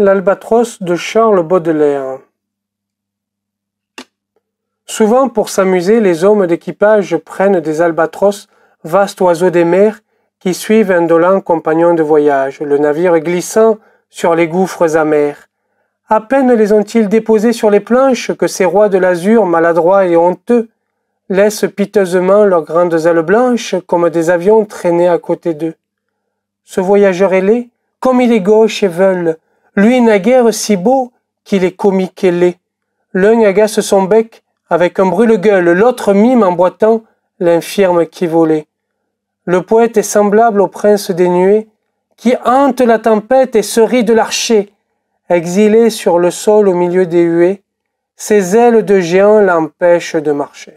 L'albatros de Charles Baudelaire Souvent pour s'amuser, les hommes d'équipage prennent des albatros, vastes oiseaux des mers, qui suivent un dolent compagnon de voyage, le navire glissant sur les gouffres amers. À peine les ont-ils déposés sur les planches que ces rois de l'azur, maladroits et honteux, laissent piteusement leurs grandes ailes blanches comme des avions traînés à côté d'eux. Ce voyageur ailé, comme il est gauche et veulent. Lui n'a guère si beau qu'il est comique et laid. L'un agace son bec avec un brûle-gueule, l'autre mime en boitant l'infirme qui volait. Le poète est semblable au prince des nuées, qui hante la tempête et se rit de l'archer, exilé sur le sol au milieu des huées, ses ailes de géant l'empêchent de marcher.